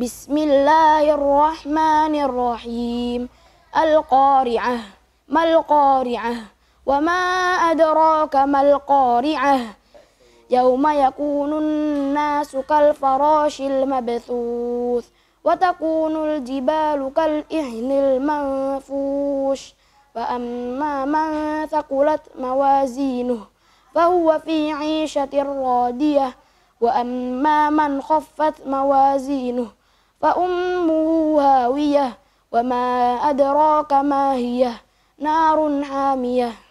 بسم الله الرحمن الرحيم القارعة ما القارعة وما أدراك ما القارعة يوم يكون الناس كالفراش المبثوث وتكون الجبال كالإهن المنفوش فأما من ثقلت موازينه فهو في عيشة راضية وأما من خفت موازينه فأمه هاوية وما أدراك ما هي نار حامية